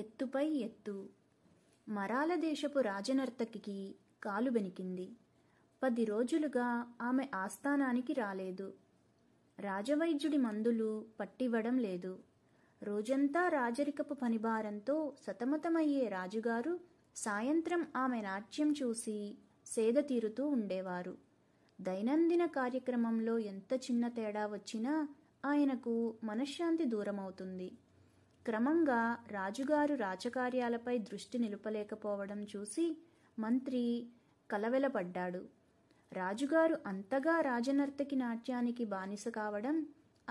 ఎత్తుపై ఎత్తు మరాల దేశపు రాజనర్తకికి కాలు బెనికింది పది రోజులుగా ఆమె ఆస్థానానికి రాలేదు రాజవైద్యుడి మందులు పట్టివ్వడం లేదు రోజంతా రాజరికపు పనిభారంతో సతమతమయ్యే రాజుగారు సాయంత్రం ఆమె నాట్యం చూసి సేద తీరుతూ ఉండేవారు దైనందిన కార్యక్రమంలో ఎంత చిన్న తేడా వచ్చినా ఆయనకు మనశ్శాంతి దూరమవుతుంది క్రమంగా రాజుగారు రాజకార్యాలపై దృష్టి నిలుపలేకపోవడం చూసి మంత్రి కలవెలపడ్డాడు రాజుగారు అంతగా రాజనర్తకి నాట్యానికి బానిస కావడం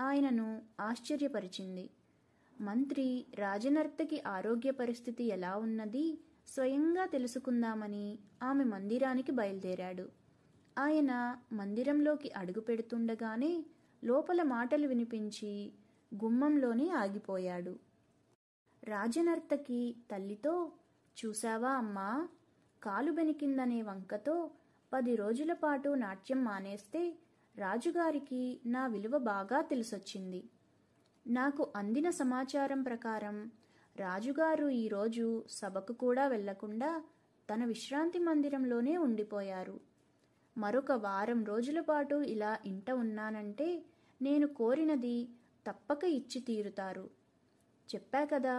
ఆయనను ఆశ్చర్యపరిచింది మంత్రి రాజనర్తకి ఆరోగ్య పరిస్థితి ఎలా ఉన్నది స్వయంగా తెలుసుకుందామని ఆమె మందిరానికి బయలుదేరాడు ఆయన మందిరంలోకి అడుగు పెడుతుండగానే లోపల మాటలు వినిపించి గుమ్మంలోనే ఆగిపోయాడు రాజనర్తకి తల్లితో చూశావా అమ్మా కాలు బెనికిందనే వంకతో పది రోజుల పాటు నాట్యం మానేస్తే రాజుగారికి నా విలువ బాగా తెలిసొచ్చింది నాకు అందిన సమాచారం ప్రకారం రాజుగారు ఈరోజు సభకు కూడా వెళ్లకుండా తన విశ్రాంతి మందిరంలోనే ఉండిపోయారు మరొక వారం రోజుల పాటు ఇలా ఇంట ఉన్నానంటే నేను కోరినది తప్పక ఇచ్చి తీరుతారు చెప్పా కదా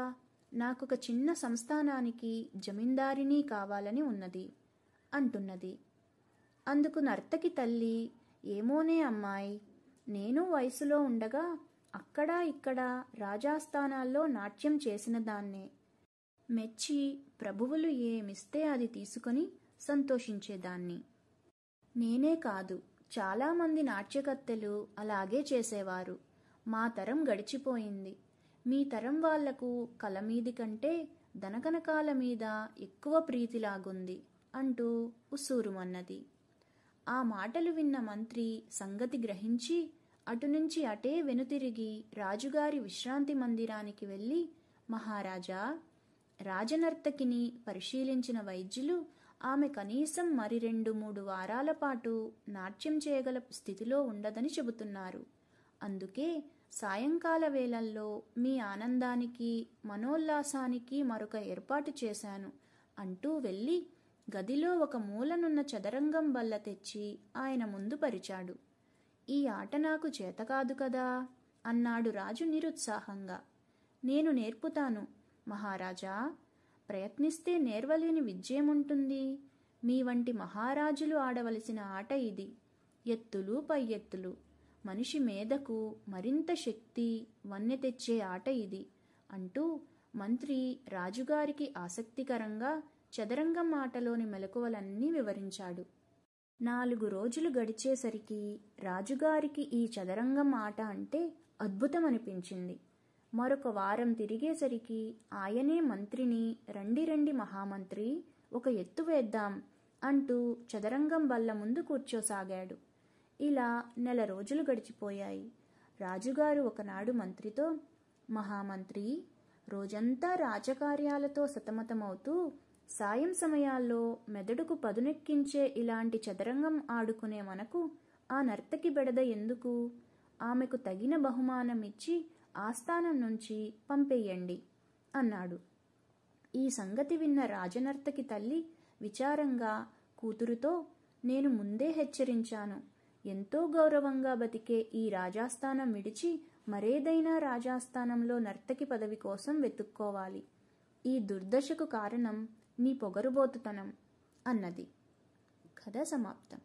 నాకొక చిన్న సంస్థానానికి జమీందారిని కావాలని ఉన్నది అంటున్నది అందుకు నర్తకి తల్లి ఏమోనే అమ్మాయి నేను వయసులో ఉండగా అక్కడా ఇక్కడా రాజాస్థానాల్లో నాట్యం చేసిన దాన్నే మెచ్చి ప్రభువులు ఏమిస్తే అది తీసుకొని సంతోషించేదాన్ని నేనే కాదు చాలామంది నాట్యకర్తలు అలాగే చేసేవారు మా తరం గడిచిపోయింది మీ తరం వాళ్లకు కలమీది కంటే దనకనకాల మీద ఎక్కువ ప్రీతిలాగుంది అంటూ ఉసూరుమన్నది ఆ మాటలు విన్న మంత్రి సంగతి గ్రహించి అటునుంచి అటే వెనుతిరిగి రాజుగారి విశ్రాంతి మందిరానికి వెళ్ళి మహారాజా రాజనర్తకిని పరిశీలించిన వైద్యులు ఆమె కనీసం మరి రెండు మూడు వారాల పాటు నాట్యం చేయగల స్థితిలో ఉండదని చెబుతున్నారు అందుకే సాయంకాల వేళల్లో మీ ఆనందానికి మనోల్లాసానికి మరొక ఏర్పాటు చేశాను అంటూ వెళ్ళి గదిలో ఒక మూలనున్న చదరంగం బల్ల తెచ్చి ఆయన ముందు పరిచాడు ఈ ఆట నాకు చేతకాదు కదా అన్నాడు రాజు నిరుత్సాహంగా నేను నేర్పుతాను మహారాజా ప్రయత్నిస్తే నేర్వలేని విద్యేముంటుంది మీ వంటి మహారాజులు ఆడవలసిన ఆట ఇది ఎత్తులు పై ఎత్తులు మనిషి మేధకు మరింత శక్తి వన్నె తెచ్చే ఆట ఇది అంటూ మంత్రి రాజుగారికి ఆసక్తికరంగా చదరంగం ఆటలోని మెలకువలన్నీ వివరించాడు నాలుగు రోజులు గడిచేసరికి రాజుగారికి ఈ చదరంగం ఆట అంటే అద్భుతం అనిపించింది మరొక వారం తిరిగేసరికి ఆయనే మంత్రిని రండి రండి మహామంత్రి ఒక ఎత్తు వేద్దాం అంటూ చదరంగం బల్ల ముందు కూర్చోసాగాడు ఇలా నెల రోజులు గడిచిపోయాయి రాజుగారు ఒకనాడు మంత్రితో మహామంత్రి రోజంతా రాజకార్యాలతో సతమతమవుతూ సాయం సమయాల్లో మెదడుకు పదునెక్కించే ఇలాంటి చదరంగం ఆడుకునే మనకు ఆ నర్తకి బెడద ఎందుకు ఆమెకు తగిన బహుమానమిచ్చి ఆస్థానం నుంచి పంపేయండి అన్నాడు ఈ సంగతి విన్న రాజనర్తకి తల్లి విచారంగా కూతురుతో నేను ముందే హెచ్చరించాను ఎంతో గౌరవంగా బతికే ఈ రాజాస్థానం విడిచి మరేదైనా రాజాస్థానంలో నర్తకి పదవి కోసం వెతుక్కోవాలి ఈ దుర్దశకు కారణం నీ పొగరుబోతుతనం అన్నది కథ సమాప్తం